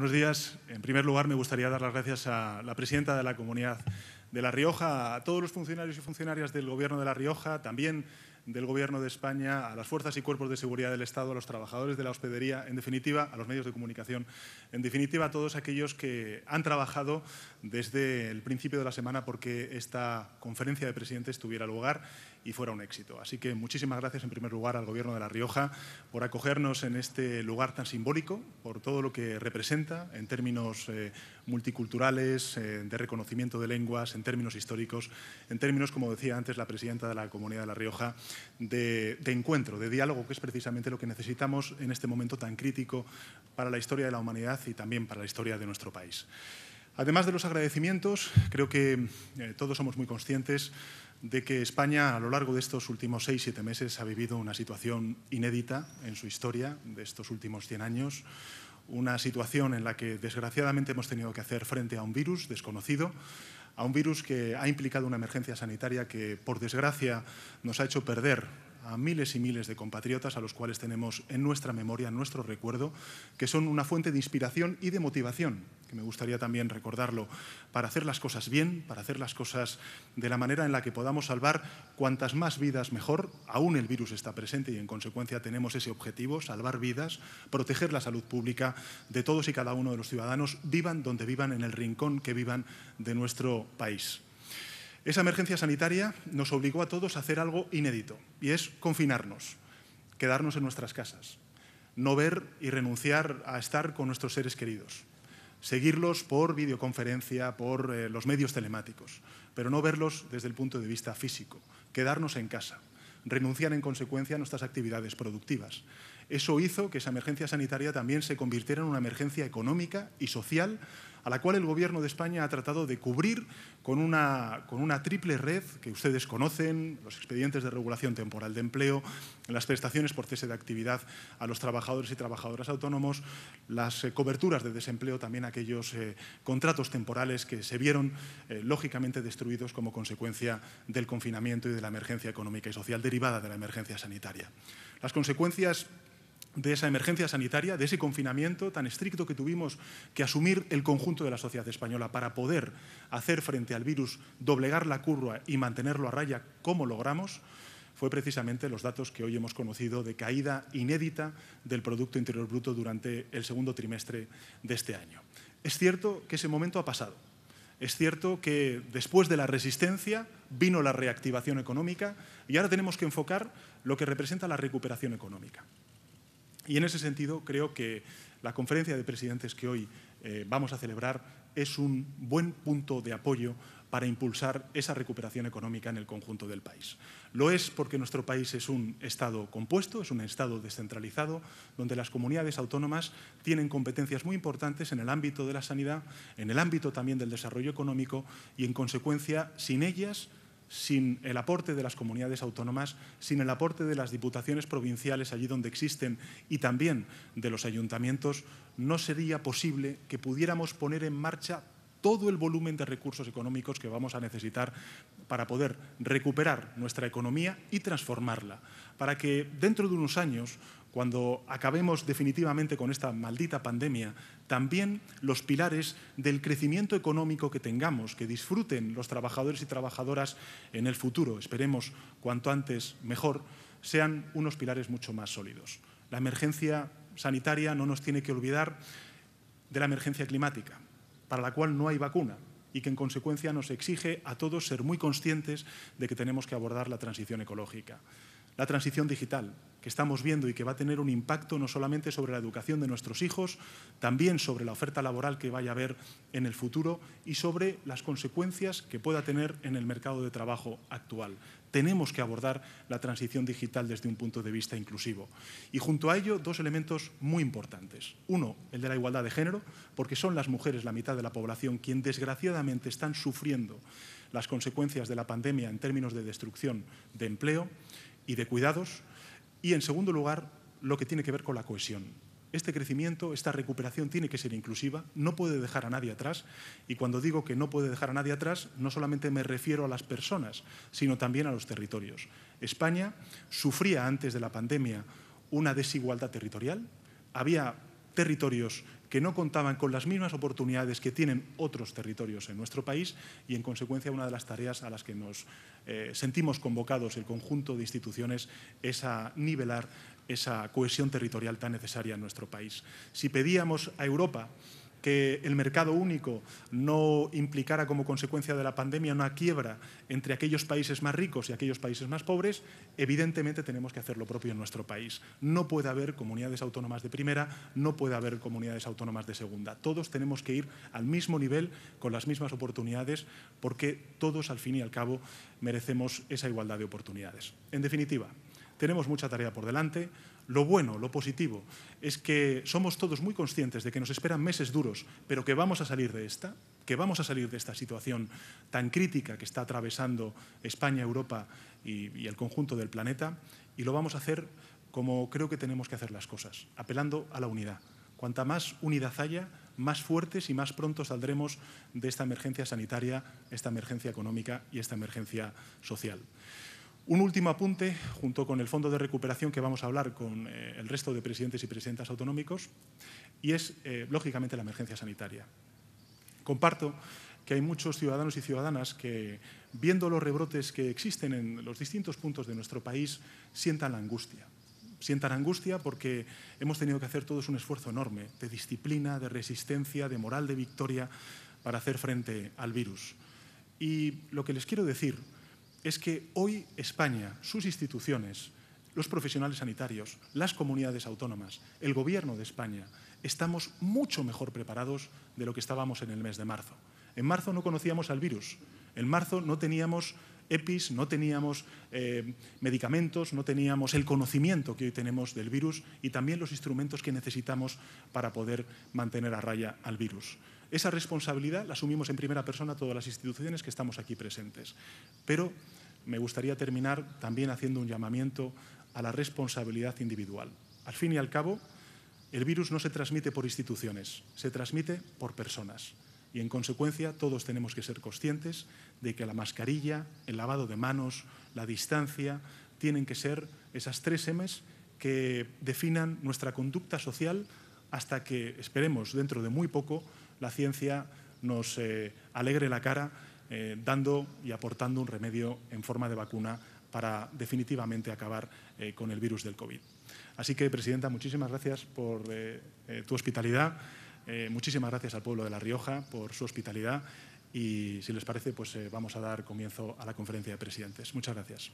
Buenos días. En primer lugar, me gustaría dar las gracias a la presidenta de la Comunidad de La Rioja, a todos los funcionarios y funcionarias del Gobierno de La Rioja, también del Gobierno de España, a las fuerzas y cuerpos de seguridad del Estado, a los trabajadores de la hospedería, en definitiva, a los medios de comunicación, en definitiva, a todos aquellos que han trabajado desde el principio de la semana porque esta conferencia de presidentes tuviera lugar y fuera un éxito. Así que muchísimas gracias, en primer lugar, al Gobierno de La Rioja por acogernos en este lugar tan simbólico, por todo lo que representa en términos eh, multiculturales, eh, de reconocimiento de lenguas, en términos históricos, en términos, como decía antes la presidenta de la Comunidad de La Rioja, de, encuentro, de diálogo, que es precisamente lo que necesitamos en este momento tan crítico para la historia de la humanidad y también para la historia de nuestro país. Además de los agradecimientos, creo que eh, todos somos muy conscientes de que España a lo largo de estos últimos seis, siete meses ha vivido una situación inédita en su historia de estos últimos 100 años, una situación en la que desgraciadamente hemos tenido que hacer frente a un virus desconocido, a un virus que ha implicado una emergencia sanitaria que, por desgracia, nos ha hecho perder a miles y miles de compatriotas a los cuales tenemos en nuestra memoria, en nuestro recuerdo, que son una fuente de inspiración y de motivación, que me gustaría también recordarlo, para hacer las cosas bien, para hacer las cosas de la manera en la que podamos salvar cuantas más vidas mejor. Aún el virus está presente y en consecuencia tenemos ese objetivo, salvar vidas, proteger la salud pública de todos y cada uno de los ciudadanos, vivan donde vivan, en el rincón que vivan de nuestro país. Esa emergencia sanitaria nos obligó a todos a hacer algo inédito, y es confinarnos, quedarnos en nuestras casas, no ver y renunciar a estar con nuestros seres queridos, seguirlos por videoconferencia, por eh, los medios telemáticos, pero no verlos desde el punto de vista físico, quedarnos en casa, renunciar en consecuencia a nuestras actividades productivas. Eso hizo que esa emergencia sanitaria también se convirtiera en una emergencia económica y social a la cual el Gobierno de España ha tratado de cubrir con una, con una triple red que ustedes conocen, los expedientes de regulación temporal de empleo, las prestaciones por cese de actividad a los trabajadores y trabajadoras autónomos, las eh, coberturas de desempleo, también aquellos eh, contratos temporales que se vieron eh, lógicamente destruidos como consecuencia del confinamiento y de la emergencia económica y social derivada de la emergencia sanitaria. Las consecuencias de esa emergencia sanitaria, de ese confinamiento tan estricto que tuvimos que asumir el conjunto de la sociedad española para poder hacer frente al virus, doblegar la curva y mantenerlo a raya como logramos, fue precisamente los datos que hoy hemos conocido de caída inédita del Producto Interior Bruto durante el segundo trimestre de este año. Es cierto que ese momento ha pasado. Es cierto que después de la resistencia vino la reactivación económica y ahora tenemos que enfocar lo que representa la recuperación económica. Y en ese sentido creo que la conferencia de presidentes que hoy eh, vamos a celebrar es un buen punto de apoyo para impulsar esa recuperación económica en el conjunto del país. Lo es porque nuestro país es un Estado compuesto, es un Estado descentralizado, donde las comunidades autónomas tienen competencias muy importantes en el ámbito de la sanidad, en el ámbito también del desarrollo económico y, en consecuencia, sin ellas sin el aporte de las comunidades autónomas, sin el aporte de las diputaciones provinciales allí donde existen y también de los ayuntamientos, no sería posible que pudiéramos poner en marcha todo el volumen de recursos económicos que vamos a necesitar para poder recuperar nuestra economía y transformarla, para que dentro de unos años, cuando acabemos definitivamente con esta maldita pandemia, también los pilares del crecimiento económico que tengamos, que disfruten los trabajadores y trabajadoras en el futuro, esperemos cuanto antes mejor, sean unos pilares mucho más sólidos. La emergencia sanitaria no nos tiene que olvidar de la emergencia climática, para la cual no hay vacuna, y que en consecuencia nos exige a todos ser muy conscientes de que tenemos que abordar la transición ecológica. La transición digital, que estamos viendo y que va a tener un impacto no solamente sobre la educación de nuestros hijos, también sobre la oferta laboral que vaya a haber en el futuro y sobre las consecuencias que pueda tener en el mercado de trabajo actual. Tenemos que abordar la transición digital desde un punto de vista inclusivo. Y junto a ello, dos elementos muy importantes. Uno, el de la igualdad de género, porque son las mujeres, la mitad de la población, quien desgraciadamente están sufriendo las consecuencias de la pandemia en términos de destrucción de empleo y de cuidados. Y en segundo lugar, lo que tiene que ver con la cohesión este crecimiento, esta recuperación tiene que ser inclusiva, no puede dejar a nadie atrás y cuando digo que no puede dejar a nadie atrás, no solamente me refiero a las personas, sino también a los territorios. España sufría antes de la pandemia una desigualdad territorial, había territorios que no contaban con las mismas oportunidades que tienen otros territorios en nuestro país y, en consecuencia, una de las tareas a las que nos eh, sentimos convocados el conjunto de instituciones es a nivelar esa cohesión territorial tan necesaria en nuestro país. Si pedíamos a Europa que el mercado único no implicara como consecuencia de la pandemia una quiebra entre aquellos países más ricos y aquellos países más pobres, evidentemente tenemos que hacer lo propio en nuestro país. No puede haber comunidades autónomas de primera, no puede haber comunidades autónomas de segunda. Todos tenemos que ir al mismo nivel, con las mismas oportunidades, porque todos, al fin y al cabo, merecemos esa igualdad de oportunidades. En definitiva, tenemos mucha tarea por delante. Lo bueno, lo positivo, es que somos todos muy conscientes de que nos esperan meses duros, pero que vamos a salir de esta, que vamos a salir de esta situación tan crítica que está atravesando España, Europa y, el conjunto del planeta, y lo vamos a hacer como creo que tenemos que hacer las cosas, apelando a la unidad. Cuanta más unidad haya, más fuertes y más pronto saldremos de esta emergencia sanitaria, esta emergencia económica y esta emergencia social. Un último apunte, junto con el fondo de recuperación que vamos a hablar con eh, el resto de presidentes y presidentas autonómicos, y es, eh, lógicamente, la emergencia sanitaria. Comparto que hay muchos ciudadanos y ciudadanas que, viendo los rebrotes que existen en los distintos puntos de nuestro país, sientan la angustia. Sientan angustia porque hemos tenido que hacer todos un esfuerzo enorme de disciplina, de resistencia, de moral de victoria para hacer frente al virus. Y lo que les quiero decir es que hoy España, sus instituciones, los profesionales sanitarios, las comunidades autónomas, el Gobierno de España, estamos mucho mejor preparados de lo que estábamos en el mes de marzo. En marzo no conocíamos al virus, en marzo no teníamos EPIs, no teníamos eh, medicamentos, no teníamos el conocimiento que hoy tenemos del virus y también los instrumentos que necesitamos para poder mantener a raya al virus. Esa responsabilidad la asumimos en primera persona todas las instituciones que estamos aquí presentes. Pero me gustaría terminar también haciendo un llamamiento a la responsabilidad individual. Al fin y al cabo, el virus no se transmite por instituciones, se transmite por personas. Y en consecuencia todos tenemos que ser conscientes de que la mascarilla, el lavado de manos, la distancia, tienen que ser esas tres M's que definan nuestra conducta social hasta que, esperemos, dentro de muy poco, la ciencia nos eh, alegre la cara eh, dando y aportando un remedio en forma de vacuna para definitivamente acabar eh, con el virus del COVID. Así que, Presidenta, muchísimas gracias por tu hospitalidad, muchísimas gracias al pueblo de La Rioja por su hospitalidad y, si les parece, pues vamos a dar comienzo a la conferencia de presidentes. Muchas gracias.